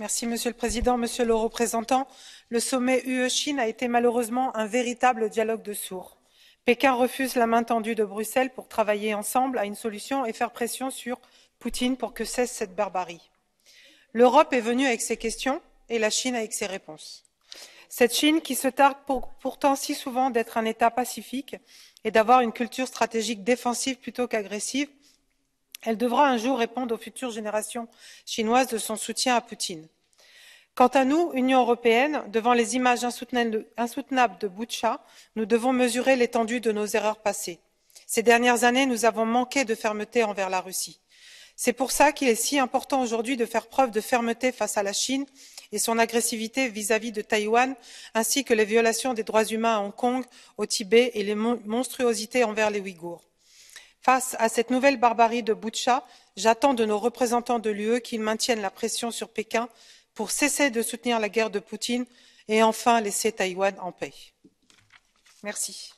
Monsieur le Président, Monsieur le Représentant, le sommet UE-Chine a été malheureusement un véritable dialogue de sourds. Pékin refuse la main tendue de Bruxelles pour travailler ensemble à une solution et faire pression sur Poutine pour que cesse cette barbarie. L'Europe est venue avec ses questions et la Chine avec ses réponses. Cette Chine qui se targue pourtant si souvent d'être un État pacifique et d'avoir une culture stratégique défensive plutôt qu'agressive elle devra un jour répondre aux futures générations chinoises de son soutien à Poutine. Quant à nous, Union européenne, devant les images insoutenables de Boutcha, nous devons mesurer l'étendue de nos erreurs passées. Ces dernières années, nous avons manqué de fermeté envers la Russie. C'est pour ça qu'il est si important aujourd'hui de faire preuve de fermeté face à la Chine et son agressivité vis-à-vis -vis de Taïwan, ainsi que les violations des droits humains à Hong Kong, au Tibet et les monstruosités envers les Ouïghours. Face à cette nouvelle barbarie de Boutcha, j'attends de nos représentants de l'UE qu'ils maintiennent la pression sur Pékin pour cesser de soutenir la guerre de Poutine et enfin laisser Taïwan en paix. Merci.